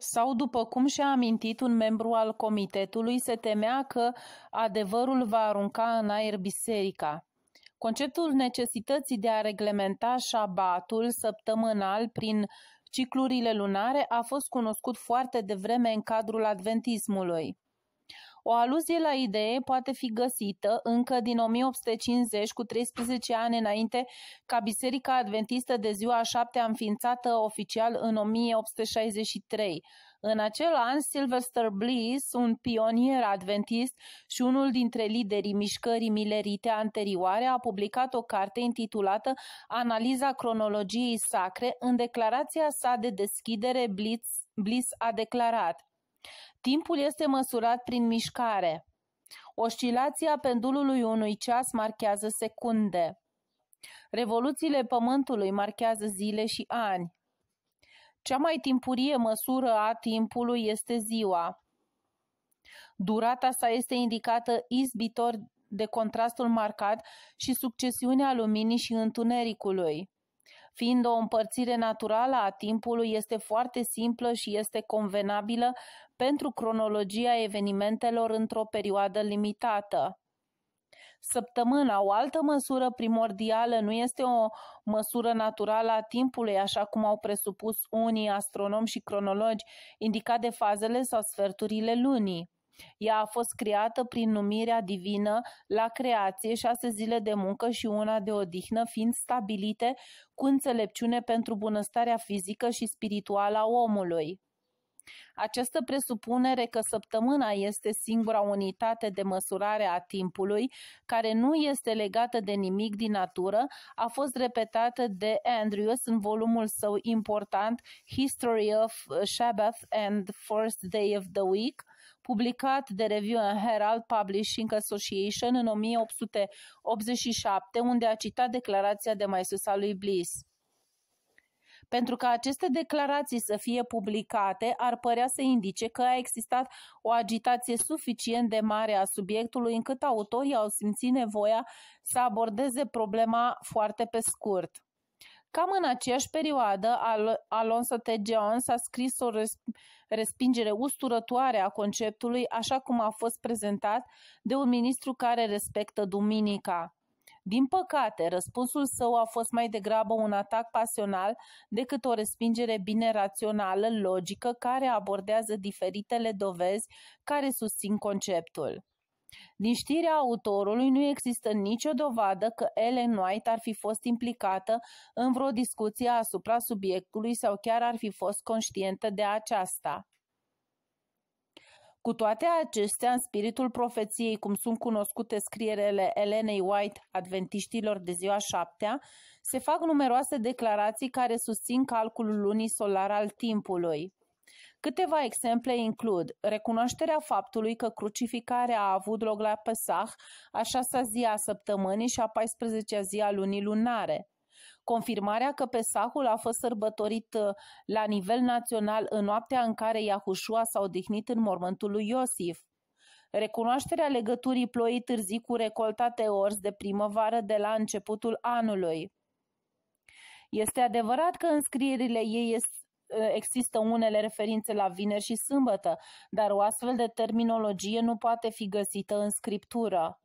Sau, după cum și-a amintit un membru al comitetului, se temea că adevărul va arunca în aer biserica. Conceptul necesității de a reglementa șabatul săptămânal prin ciclurile lunare a fost cunoscut foarte devreme în cadrul adventismului. O aluzie la idee poate fi găsită încă din 1850, cu 13 ani înainte ca Biserica Adventistă de ziua a șaptea înființată oficial în 1863. În acel an, Sylvester Bliss, un pionier adventist și unul dintre liderii mișcării milerite anterioare, a publicat o carte intitulată Analiza cronologiei sacre. În declarația sa de deschidere, Bliss, Bliss a declarat Timpul este măsurat prin mișcare. Oscilația pendulului unui ceas marchează secunde. Revoluțiile pământului marchează zile și ani. Cea mai timpurie măsură a timpului este ziua. Durata sa este indicată izbitor de contrastul marcat și succesiunea luminii și întunericului. Fiind o împărțire naturală a timpului, este foarte simplă și este convenabilă pentru cronologia evenimentelor într-o perioadă limitată. Săptămâna, o altă măsură primordială, nu este o măsură naturală a timpului, așa cum au presupus unii astronomi și cronologi, indicat de fazele sau sferturile lunii. Ea a fost creată prin numirea divină la creație, șase zile de muncă și una de odihnă, fiind stabilite cu înțelepciune pentru bunăstarea fizică și spirituală a omului. Această presupunere că săptămâna este singura unitate de măsurare a timpului, care nu este legată de nimic din natură, a fost repetată de Andrews în volumul său important History of Sabbath and First Day of the Week, publicat de Review and Herald Publishing Association în 1887, unde a citat declarația de mai sus a lui Bliss. Pentru ca aceste declarații să fie publicate, ar părea să indice că a existat o agitație suficient de mare a subiectului încât autorii au simțit nevoia să abordeze problema foarte pe scurt. Cam în aceeași perioadă, Al- Alonso T. s-a scris o respingere usturătoare a conceptului, așa cum a fost prezentat de un ministru care respectă duminica. Din păcate, răspunsul său a fost mai degrabă un atac pasional decât o respingere bine rațională, logică, care abordează diferitele dovezi care susțin conceptul. Din știrea autorului nu există nicio dovadă că Ellen White ar fi fost implicată în vreo discuție asupra subiectului sau chiar ar fi fost conștientă de aceasta. Cu toate acestea, în spiritul profeției, cum sunt cunoscute scrierele Elenei White, adventiștilor de ziua șaptea, se fac numeroase declarații care susțin calculul lunii solar al timpului. Câteva exemple includ recunoașterea faptului că crucificarea a avut loc la Pesach, a șasea zi a săptămânii și a 14-a zi a lunii lunare, confirmarea că Pesahul a fost sărbătorit uh, la nivel național în noaptea în care Iahușua s-a odihnit în mormântul lui Iosif, recunoașterea legăturii ploii târzii cu recolta teors de primăvară de la începutul anului. Este adevărat că înscrierile ei este Ă, există unele referințe la vineri și sâmbătă, dar o astfel de terminologie nu poate fi găsită în scriptură.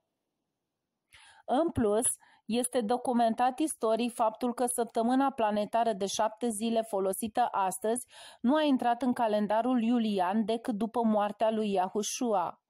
În plus, este documentat istoric faptul că săptămâna planetară de șapte zile folosită astăzi nu a intrat în calendarul iulian decât după moartea lui Yahushua.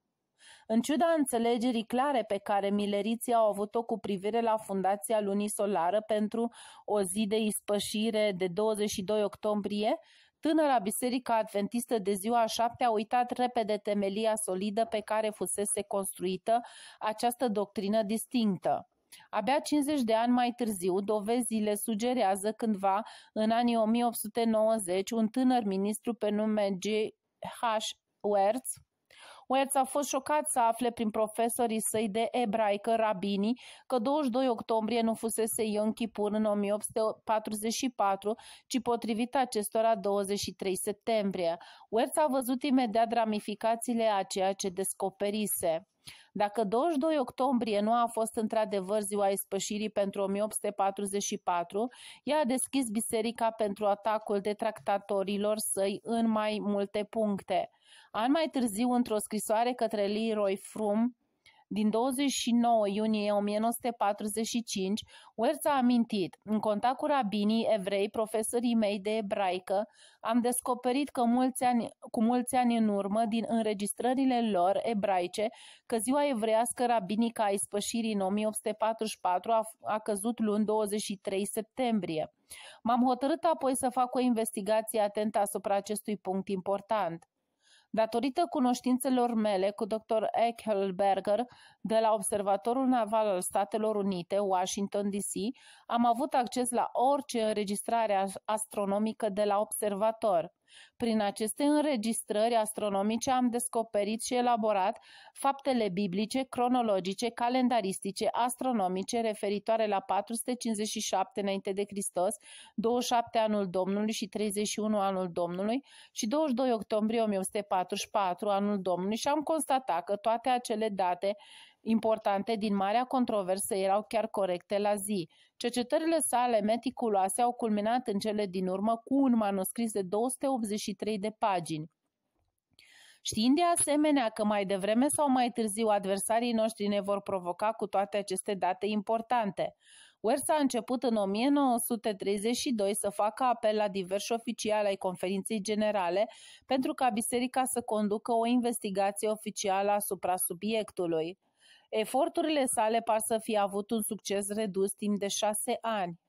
În ciuda înțelegerii clare pe care mileriții au avut-o cu privire la fundația lunii solară pentru o zi de ispășire de 22 octombrie, tânăra biserică adventistă de ziua a șaptea a uitat repede temelia solidă pe care fusese construită această doctrină distinctă. Abia 50 de ani mai târziu, dovezile sugerează cândva, în anii 1890, un tânăr ministru pe nume G. H. Wertz Moerț a fost șocat să afle prin profesorii săi de ebraică, rabinii, că 22 octombrie nu fusese Ion Kipur în 1844, ci potrivit acestora 23 septembrie. Moerț a văzut imediat ramificațiile a ceea ce descoperise. Dacă 22 octombrie nu a fost într-adevăr ziua ispășirii pentru 1844, ea a deschis biserica pentru atacul detractatorilor săi în mai multe puncte. An mai târziu, într-o scrisoare către Leroy Frum, din 29 iunie 1945, Wertz a amintit, în contact cu rabinii evrei, profesorii mei de ebraică, am descoperit că mulți ani, cu mulți ani în urmă, din înregistrările lor ebraice, că ziua evrească rabinică a ispășirii în 1844 a, a căzut luni 23 septembrie. M-am hotărât apoi să fac o investigație atentă asupra acestui punct important. Datorită cunoștințelor mele cu dr. Eichelberger de la Observatorul Naval al Statelor Unite, Washington DC, am avut acces la orice înregistrare astronomică de la observator. Prin aceste înregistrări astronomice am descoperit și elaborat faptele biblice, cronologice, calendaristice, astronomice referitoare la 457 înainte de Hristos, 27 anul Domnului și 31 anul Domnului și 22 octombrie 1844 anul Domnului și am constatat că toate acele date importante din marea controversă erau chiar corecte la zi. Cercetările sale meticuloase au culminat în cele din urmă cu un manuscris de 283 de pagini. Știind de asemenea că mai devreme sau mai târziu adversarii noștri ne vor provoca cu toate aceste date importante, Wers a început în 1932 să facă apel la diversi oficiali ai conferinței generale pentru ca biserica să conducă o investigație oficială asupra subiectului. Eforturile sale par să fie avut un succes redus timp de șase ani.